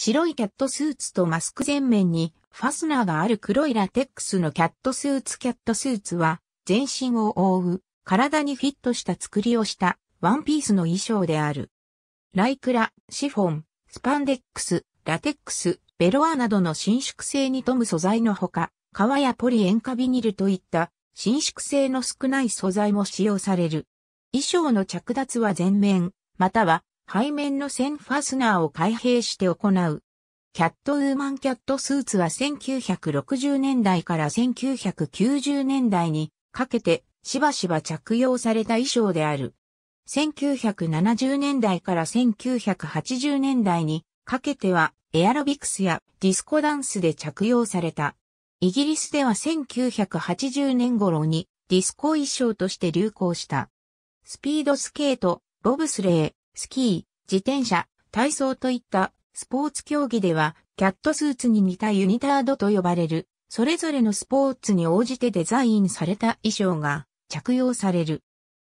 白いキャットスーツとマスク前面にファスナーがある黒いラテックスのキャットスーツキャットスーツは全身を覆う体にフィットした作りをしたワンピースの衣装である。ライクラ、シフォン、スパンデックス、ラテックス、ベロアなどの伸縮性に富む素材のほか、革やポリ塩化ビニルといった伸縮性の少ない素材も使用される。衣装の着脱は全面、または背面の線ファスナーを開閉して行う。キャットウーマンキャットスーツは1960年代から1990年代にかけてしばしば着用された衣装である。1970年代から1980年代にかけてはエアロビクスやディスコダンスで着用された。イギリスでは1980年頃にディスコ衣装として流行した。スピードスケート、ロブスレー、スキー、自転車、体操といったスポーツ競技では、キャットスーツに似たユニタードと呼ばれる、それぞれのスポーツに応じてデザインされた衣装が着用される。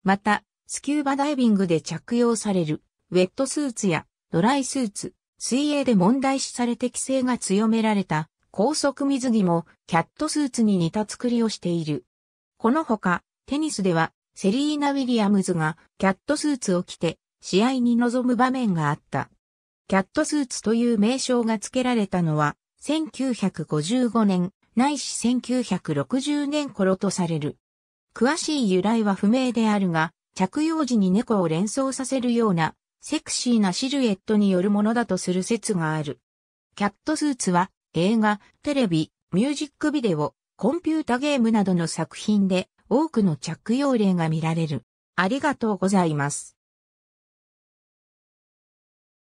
また、スキューバダイビングで着用される、ウェットスーツやドライスーツ、水泳で問題視されて規制が強められた高速水着もキャットスーツに似た作りをしている。このほか、テニスではセリーナ・ウィリアムズがキャットスーツを着て試合に臨む場面があった。キャットスーツという名称が付けられたのは、1955年、ないし1960年頃とされる。詳しい由来は不明であるが、着用時に猫を連想させるような、セクシーなシルエットによるものだとする説がある。キャットスーツは、映画、テレビ、ミュージックビデオ、コンピュータゲームなどの作品で、多くの着用例が見られる。ありがとうございます。